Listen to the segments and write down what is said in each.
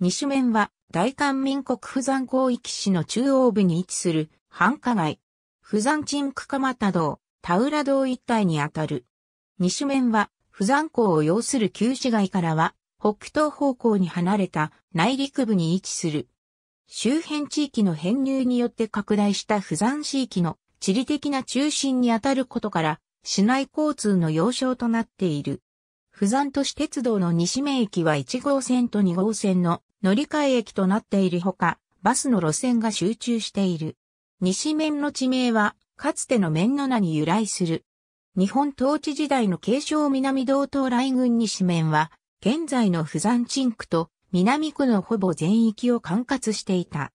西面は大韓民国釜山広域市の中央部に位置する繁華街。釜山鎮区蒲田道、田浦道一帯にあたる。西面は釜山港を要する旧市街からは北東方向に離れた内陸部に位置する。周辺地域の編入によって拡大した釜山地域の地理的な中心にあたることから市内交通の要衝となっている。釜山都市鉄道の西名駅は1号線と2号線の乗り換え駅となっているほか、バスの路線が集中している。西面の地名は、かつての面の名に由来する。日本統治時代の継承南道東来郡西面は、現在の富山鎮区と南区のほぼ全域を管轄していた。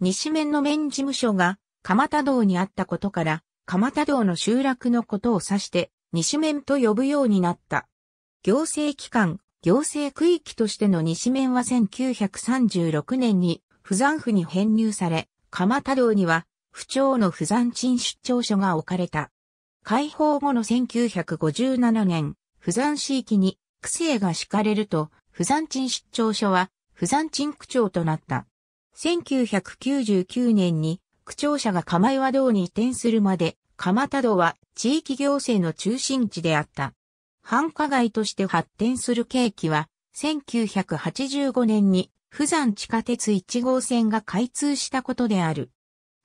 西面の面事務所が蒲田道にあったことから、蒲田道の集落のことを指して、西面と呼ぶようになった。行政機関、行政区域としての西面は1936年に不山府に編入され、鎌田道には府庁の不山鎮出張所が置かれた。解放後の1957年、不山市域に区政が敷かれると、不山鎮出張所は不山鎮区長となった。1999年に区庁舎が鎌岩道に移転するまで、鎌田道は地域行政の中心地であった。繁華街として発展する契機は、1985年に、富山地下鉄1号線が開通したことである。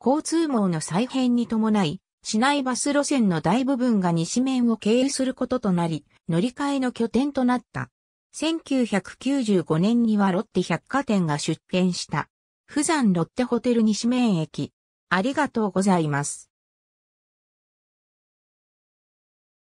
交通網の再編に伴い、市内バス路線の大部分が西面を経由することとなり、乗り換えの拠点となった。1995年にはロッテ百貨店が出店した。富山ロッテホテル西面駅。ありがとうございます。